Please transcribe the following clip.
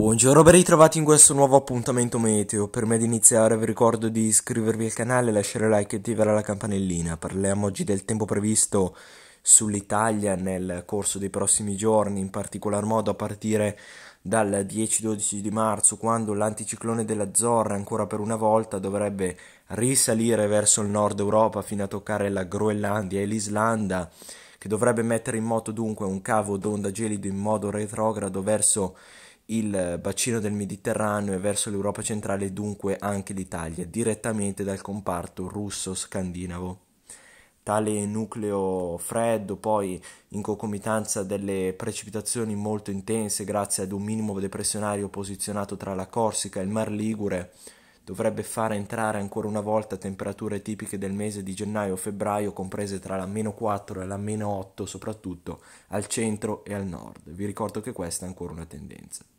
Buongiorno, ben ritrovati in questo nuovo appuntamento meteo. Prima di iniziare vi ricordo di iscrivervi al canale, lasciare like e attivare la campanellina. Parliamo oggi del tempo previsto sull'Italia nel corso dei prossimi giorni, in particolar modo a partire dal 10-12 di marzo, quando l'anticiclone della Zorra ancora per una volta dovrebbe risalire verso il nord Europa fino a toccare la Groenlandia e l'Islanda che dovrebbe mettere in moto dunque un cavo d'onda gelido in modo retrogrado verso il bacino del Mediterraneo e verso l'Europa centrale e dunque anche l'Italia, direttamente dal comparto russo-scandinavo. Tale nucleo freddo, poi in concomitanza delle precipitazioni molto intense grazie ad un minimo depressionario posizionato tra la Corsica e il Mar Ligure, dovrebbe far entrare ancora una volta temperature tipiche del mese di gennaio o febbraio, comprese tra la meno 4 e la meno 8 soprattutto al centro e al nord. Vi ricordo che questa è ancora una tendenza.